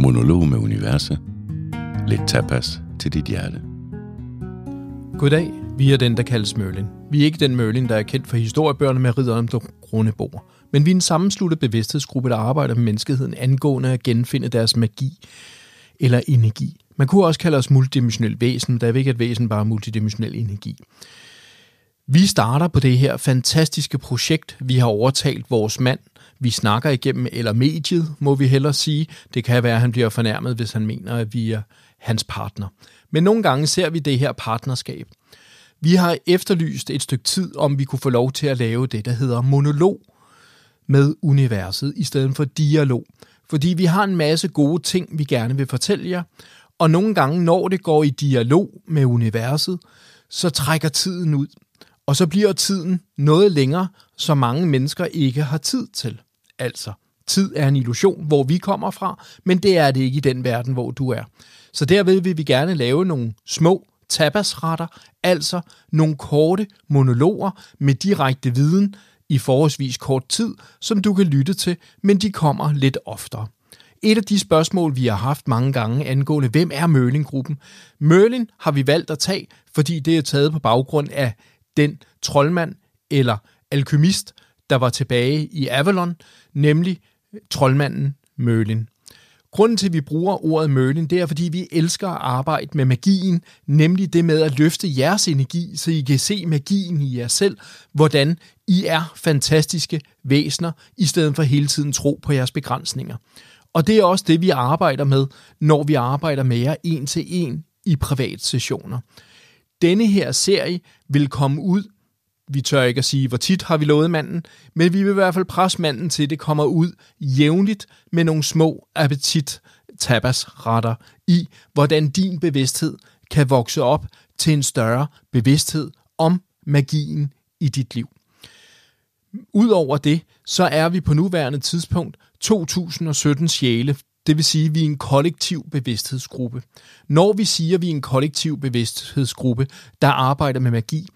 Monolog med universet. Lidt tapas til dit hjerte. Goddag, vi er den, der kaldes Merlin. Vi er ikke den Merlin, der er kendt for historiebøgerne med ridderen på det bord. Men vi er en sammensluttet bevidsthedsgruppe, der arbejder med menneskeheden angående at genfinde deres magi eller energi. Man kunne også kalde os multidimensionel væsen, da er ikke et væsen, bare multidimensionel energi. Vi starter på det her fantastiske projekt. Vi har overtalt vores mand, vi snakker igennem, eller mediet, må vi hellere sige. Det kan være, at han bliver fornærmet, hvis han mener, at vi er hans partner. Men nogle gange ser vi det her partnerskab. Vi har efterlyst et stykke tid, om vi kunne få lov til at lave det, der hedder monolog med universet, i stedet for dialog. Fordi vi har en masse gode ting, vi gerne vil fortælle jer, og nogle gange, når det går i dialog med universet, så trækker tiden ud. Og så bliver tiden noget længere, som mange mennesker ikke har tid til. Altså, tid er en illusion, hvor vi kommer fra, men det er det ikke i den verden, hvor du er. Så derved vil vi gerne lave nogle små tapasretter, altså nogle korte monologer med direkte viden i forholdsvis kort tid, som du kan lytte til, men de kommer lidt oftere. Et af de spørgsmål, vi har haft mange gange angående, hvem er Mølling-gruppen? Mølling har vi valgt at tage, fordi det er taget på baggrund af den troldmand eller alkymist, der var tilbage i Avalon, nemlig troldmanden Merlin. Grunden til, at vi bruger ordet Merlin, det er, fordi vi elsker at arbejde med magien, nemlig det med at løfte jeres energi, så I kan se magien i jer selv, hvordan I er fantastiske væsener, i stedet for hele tiden tro på jeres begrænsninger. Og det er også det, vi arbejder med, når vi arbejder med jer en til en i private sessioner. Denne her serie vil komme ud vi tør ikke at sige, hvor tit har vi lovet manden, men vi vil i hvert fald presse manden til, at det kommer ud jævnligt med nogle små appetit retter i, hvordan din bevidsthed kan vokse op til en større bevidsthed om magien i dit liv. Udover det, så er vi på nuværende tidspunkt 2017 sjæle, det vil sige, at vi er en kollektiv bevidsthedsgruppe. Når vi siger, at vi er en kollektiv bevidsthedsgruppe, der arbejder med magi,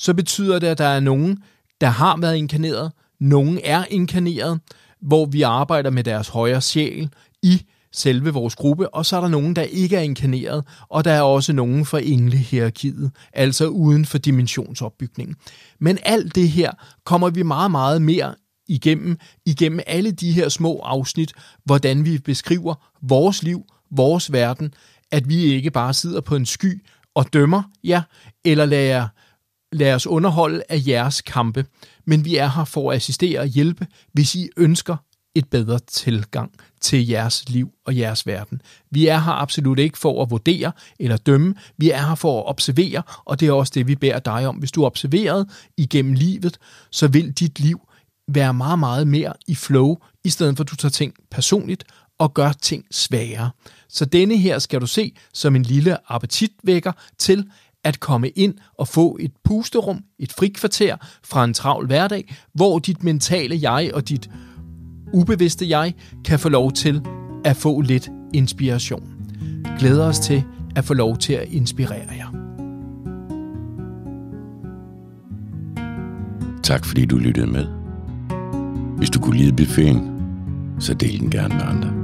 så betyder det, at der er nogen, der har været inkarneret, nogen er inkarneret, hvor vi arbejder med deres højre sjæl i selve vores gruppe, og så er der nogen, der ikke er inkarneret, og der er også nogen fra englehierarkiet, altså uden for dimensionsopbygningen. Men alt det her kommer vi meget, meget mere igennem, igennem alle de her små afsnit, hvordan vi beskriver vores liv, vores verden, at vi ikke bare sidder på en sky og dømmer jer, eller lader lad os underholde af jeres kampe, men vi er her for at assistere og hjælpe, hvis I ønsker et bedre tilgang til jeres liv og jeres verden. Vi er her absolut ikke for at vurdere eller dømme, vi er her for at observere, og det er også det, vi beder dig om. Hvis du er observeret igennem livet, så vil dit liv være meget, meget mere i flow, i stedet for at du tager ting personligt og gør ting sværere. Så denne her skal du se som en lille appetitvækker til, at komme ind og få et pusterum, et frikvarter fra en travl hverdag, hvor dit mentale jeg og dit ubevidste jeg kan få lov til at få lidt inspiration. Glæder os til at få lov til at inspirere jer. Tak fordi du lyttede med. Hvis du kunne lide buffeten, så del den gerne med andre.